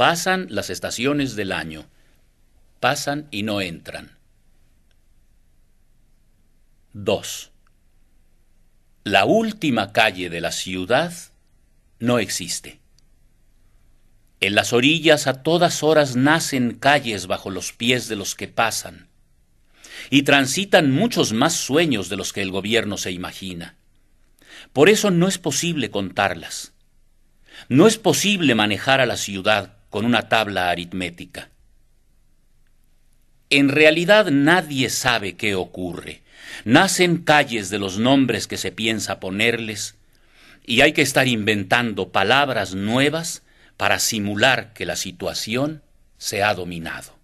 Pasan las estaciones del año, pasan y no entran. 2. La última calle de la ciudad no existe. En las orillas a todas horas nacen calles bajo los pies de los que pasan, y transitan muchos más sueños de los que el gobierno se imagina. Por eso no es posible contarlas. No es posible manejar a la ciudad con una tabla aritmética. En realidad nadie sabe qué ocurre. Nacen calles de los nombres que se piensa ponerles y hay que estar inventando palabras nuevas para simular que la situación se ha dominado.